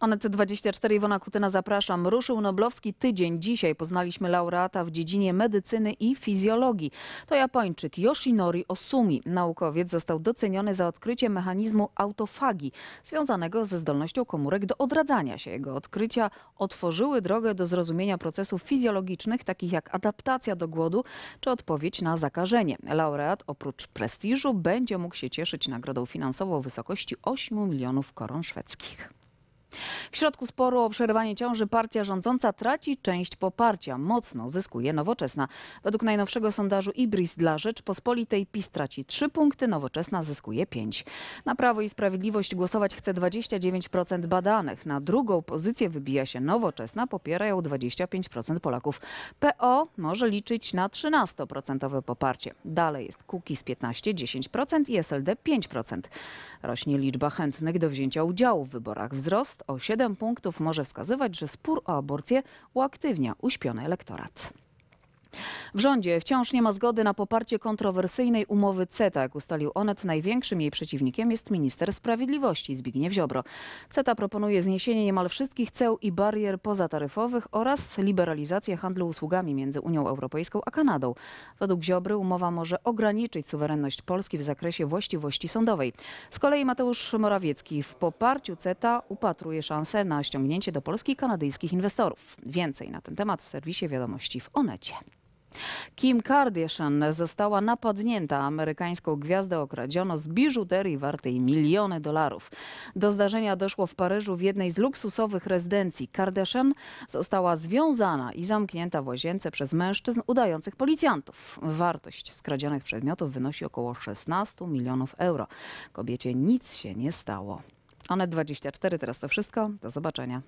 Anet24 Iwona Kutyna, zapraszam. Ruszył Noblowski tydzień. Dzisiaj poznaliśmy laureata w dziedzinie medycyny i fizjologii. To Japończyk Yoshinori Osumi. Naukowiec został doceniony za odkrycie mechanizmu autofagi, związanego ze zdolnością komórek do odradzania się. Jego odkrycia otworzyły drogę do zrozumienia procesów fizjologicznych, takich jak adaptacja do głodu czy odpowiedź na zakażenie. Laureat oprócz prestiżu będzie mógł się cieszyć nagrodą finansową w wysokości 8 milionów koron szwedzkich. W środku sporu o przerywanie ciąży partia rządząca traci część poparcia. Mocno zyskuje nowoczesna. Według najnowszego sondażu Ibris dla Rzeczpospolitej PiS traci 3 punkty, nowoczesna zyskuje 5. Na Prawo i Sprawiedliwość głosować chce 29% badanych. Na drugą pozycję wybija się nowoczesna, popierają 25% Polaków. PO może liczyć na 13% poparcie. Dalej jest Kukiz 15, 10% i SLD 5%. Rośnie liczba chętnych do wzięcia udziału w wyborach. Wzrost Wzrost o 7 punktów może wskazywać, że spór o aborcję uaktywnia uśpiony elektorat. W rządzie wciąż nie ma zgody na poparcie kontrowersyjnej umowy CETA. Jak ustalił Onet, największym jej przeciwnikiem jest minister sprawiedliwości Zbigniew Ziobro. CETA proponuje zniesienie niemal wszystkich ceł i barier pozataryfowych oraz liberalizację handlu usługami między Unią Europejską a Kanadą. Według Ziobry umowa może ograniczyć suwerenność Polski w zakresie właściwości sądowej. Z kolei Mateusz Morawiecki w poparciu CETA upatruje szansę na ściągnięcie do Polski kanadyjskich inwestorów. Więcej na ten temat w serwisie wiadomości w Onecie. Kim Kardashian została napadnięta. Amerykańską gwiazdę okradziono z biżuterii wartej miliony dolarów. Do zdarzenia doszło w Paryżu w jednej z luksusowych rezydencji. Kardashian została związana i zamknięta w łazience przez mężczyzn udających policjantów. Wartość skradzionych przedmiotów wynosi około 16 milionów euro. Kobiecie nic się nie stało. One 24 teraz to wszystko. Do zobaczenia.